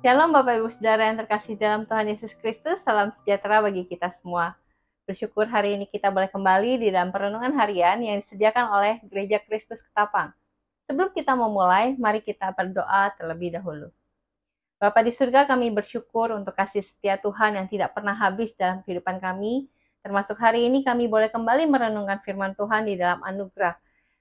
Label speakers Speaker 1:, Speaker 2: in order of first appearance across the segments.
Speaker 1: Shalom Bapak Ibu Saudara yang terkasih dalam Tuhan Yesus Kristus, salam sejahtera bagi kita semua. Bersyukur hari ini kita boleh kembali di dalam perenungan harian yang disediakan oleh Gereja Kristus Ketapang. Sebelum kita memulai, mari kita berdoa terlebih dahulu. Bapak di surga kami bersyukur untuk kasih setia Tuhan yang tidak pernah habis dalam kehidupan kami, termasuk hari ini kami boleh kembali merenungkan firman Tuhan di dalam anugerah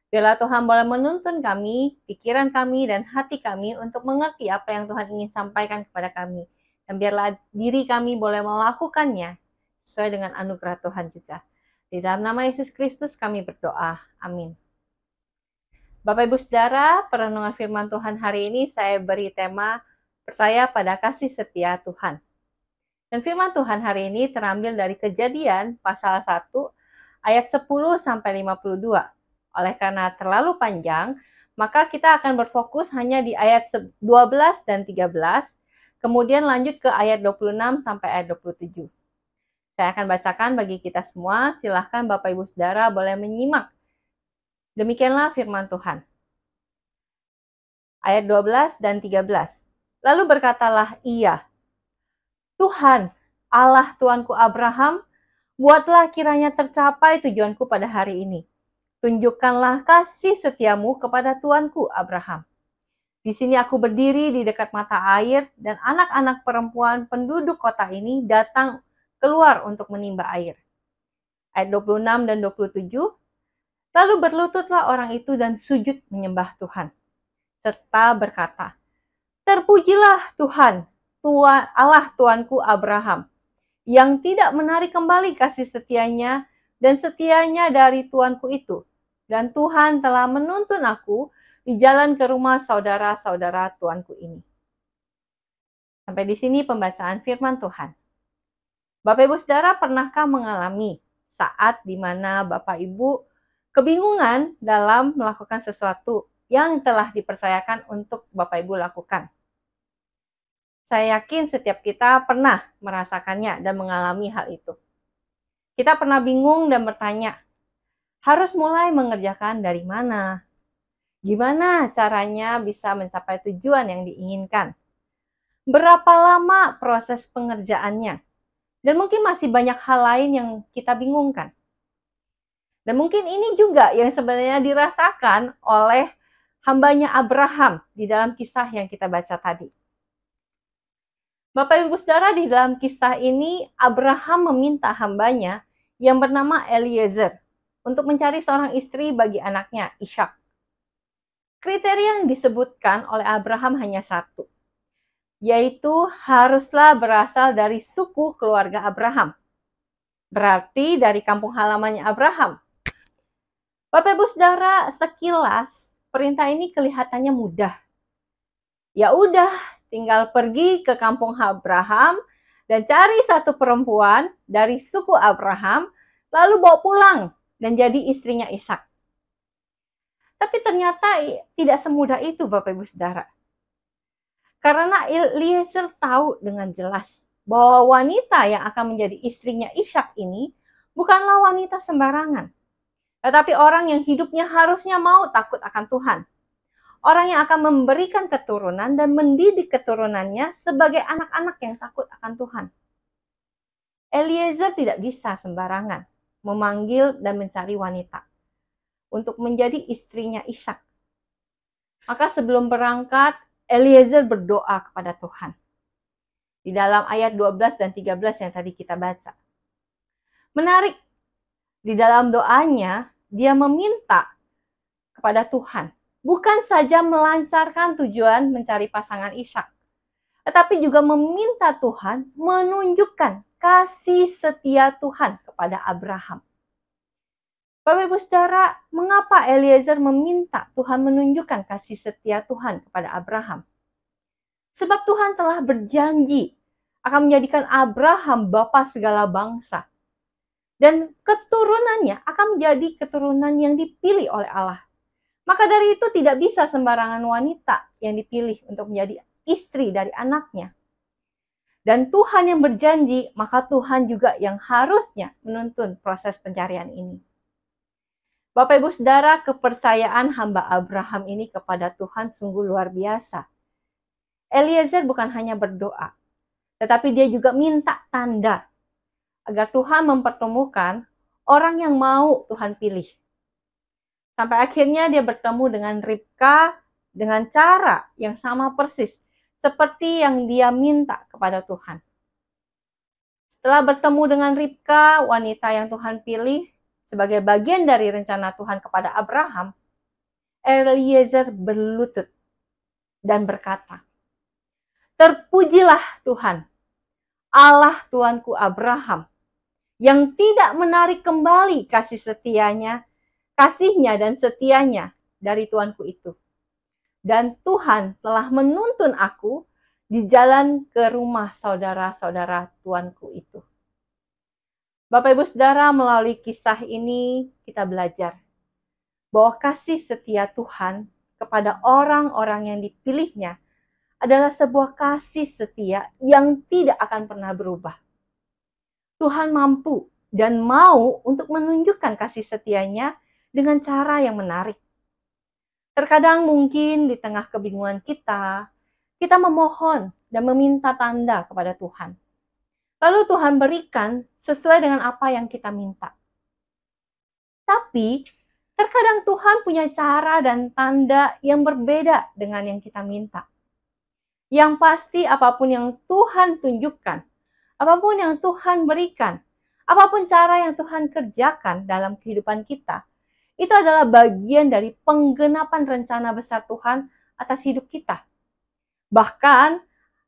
Speaker 1: Biarlah Tuhan boleh menuntun kami, pikiran kami, dan hati kami untuk mengerti apa yang Tuhan ingin sampaikan kepada kami. Dan biarlah diri kami boleh melakukannya sesuai dengan anugerah Tuhan juga. Di dalam nama Yesus Kristus kami berdoa. Amin. Bapak Ibu Saudara, perenungan firman Tuhan hari ini saya beri tema Percaya pada kasih setia Tuhan. Dan firman Tuhan hari ini terambil dari kejadian pasal 1 ayat 10 sampai 52. Oleh karena terlalu panjang, maka kita akan berfokus hanya di ayat 12 dan 13, kemudian lanjut ke ayat 26 sampai ayat 27. Saya akan bacakan bagi kita semua, silahkan Bapak Ibu Saudara boleh menyimak. Demikianlah firman Tuhan. Ayat 12 dan 13. Lalu berkatalah ia, Tuhan, Allah Tuanku Abraham, buatlah kiranya tercapai tujuanku pada hari ini Tunjukkanlah kasih setiamu kepada tuanku Abraham. Di sini aku berdiri di dekat mata air dan anak-anak perempuan penduduk kota ini datang keluar untuk menimba air. Ayat 26 dan 27. Lalu berlututlah orang itu dan sujud menyembah Tuhan. Serta berkata, Terpujilah Tuhan, Tuhan Allah Tuanku Abraham, yang tidak menarik kembali kasih setianya dan setianya dari Tuanku itu, dan Tuhan telah menuntun aku di jalan ke rumah saudara-saudara tuanku ini. Sampai di sini pembacaan firman Tuhan. Bapak Ibu Saudara pernahkah mengalami saat di mana Bapak Ibu kebingungan dalam melakukan sesuatu yang telah dipercayakan untuk Bapak Ibu lakukan? Saya yakin setiap kita pernah merasakannya dan mengalami hal itu. Kita pernah bingung dan bertanya, harus mulai mengerjakan dari mana? Gimana caranya bisa mencapai tujuan yang diinginkan? Berapa lama proses pengerjaannya? Dan mungkin masih banyak hal lain yang kita bingungkan. Dan mungkin ini juga yang sebenarnya dirasakan oleh hambanya Abraham di dalam kisah yang kita baca tadi. Bapak Ibu Saudara di dalam kisah ini Abraham meminta hambanya yang bernama Eliezer untuk mencari seorang istri bagi anaknya, Ishak. Kriteria yang disebutkan oleh Abraham hanya satu, yaitu haruslah berasal dari suku keluarga Abraham. Berarti dari kampung halamannya Abraham. Bapak Ibu Saudara, sekilas perintah ini kelihatannya mudah. Ya udah, tinggal pergi ke kampung Abraham dan cari satu perempuan dari suku Abraham, lalu bawa pulang dan jadi istrinya Ishak. Tapi ternyata tidak semudah itu Bapak Ibu Saudara. Karena Eliezer tahu dengan jelas bahwa wanita yang akan menjadi istrinya Ishak ini bukanlah wanita sembarangan. Tetapi orang yang hidupnya harusnya mau takut akan Tuhan. Orang yang akan memberikan keturunan dan mendidik keturunannya sebagai anak-anak yang takut akan Tuhan. Eliezer tidak bisa sembarangan memanggil dan mencari wanita untuk menjadi istrinya Ishak. Maka sebelum berangkat, Eliezer berdoa kepada Tuhan. Di dalam ayat 12 dan 13 yang tadi kita baca. Menarik, di dalam doanya dia meminta kepada Tuhan. Bukan saja melancarkan tujuan mencari pasangan Ishak, tetapi juga meminta Tuhan menunjukkan kasih setia Tuhan kepada Abraham. Bapak Ibu Saudara, mengapa Eliezer meminta Tuhan menunjukkan kasih setia Tuhan kepada Abraham? Sebab Tuhan telah berjanji akan menjadikan Abraham bapa segala bangsa. Dan keturunannya akan menjadi keturunan yang dipilih oleh Allah. Maka dari itu tidak bisa sembarangan wanita yang dipilih untuk menjadi istri dari anaknya dan Tuhan yang berjanji, maka Tuhan juga yang harusnya menuntun proses pencarian ini. Bapak Ibu Saudara, kepercayaan hamba Abraham ini kepada Tuhan sungguh luar biasa. Eliezer bukan hanya berdoa, tetapi dia juga minta tanda agar Tuhan mempertemukan orang yang mau Tuhan pilih. Sampai akhirnya dia bertemu dengan Ribka dengan cara yang sama persis seperti yang dia minta kepada Tuhan. Setelah bertemu dengan Ribka, wanita yang Tuhan pilih sebagai bagian dari rencana Tuhan kepada Abraham, Eliezer berlutut dan berkata, Terpujilah Tuhan, Allah Tuanku Abraham, yang tidak menarik kembali kasih setianya, kasihnya dan setianya dari Tuanku itu dan Tuhan telah menuntun aku di jalan ke rumah saudara-saudara tuanku itu. Bapak Ibu Saudara, melalui kisah ini kita belajar bahwa kasih setia Tuhan kepada orang-orang yang dipilihnya adalah sebuah kasih setia yang tidak akan pernah berubah. Tuhan mampu dan mau untuk menunjukkan kasih setianya dengan cara yang menarik Terkadang mungkin di tengah kebingungan kita, kita memohon dan meminta tanda kepada Tuhan. Lalu Tuhan berikan sesuai dengan apa yang kita minta. Tapi terkadang Tuhan punya cara dan tanda yang berbeda dengan yang kita minta. Yang pasti apapun yang Tuhan tunjukkan, apapun yang Tuhan berikan, apapun cara yang Tuhan kerjakan dalam kehidupan kita, itu adalah bagian dari penggenapan rencana besar Tuhan atas hidup kita. Bahkan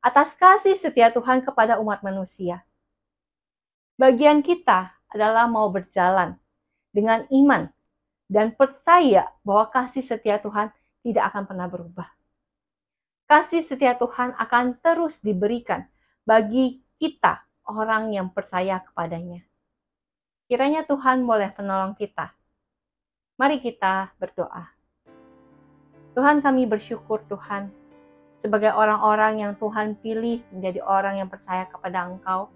Speaker 1: atas kasih setia Tuhan kepada umat manusia. Bagian kita adalah mau berjalan dengan iman dan percaya bahwa kasih setia Tuhan tidak akan pernah berubah. Kasih setia Tuhan akan terus diberikan bagi kita, orang yang percaya kepadanya. Kiranya Tuhan boleh menolong kita Mari kita berdoa. Tuhan kami bersyukur Tuhan, sebagai orang-orang yang Tuhan pilih menjadi orang yang percaya kepada Engkau,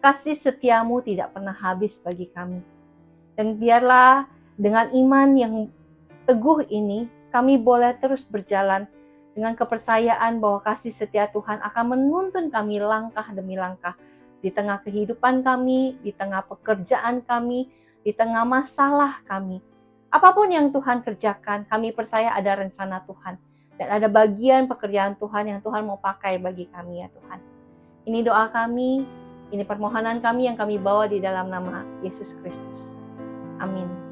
Speaker 1: kasih setiamu tidak pernah habis bagi kami. Dan biarlah dengan iman yang teguh ini, kami boleh terus berjalan dengan kepercayaan bahwa kasih setia Tuhan akan menuntun kami langkah demi langkah di tengah kehidupan kami, di tengah pekerjaan kami, di tengah masalah kami Apapun yang Tuhan kerjakan, kami percaya ada rencana Tuhan. Dan ada bagian pekerjaan Tuhan yang Tuhan mau pakai bagi kami ya Tuhan. Ini doa kami, ini permohonan kami yang kami bawa di dalam nama Yesus Kristus. Amin.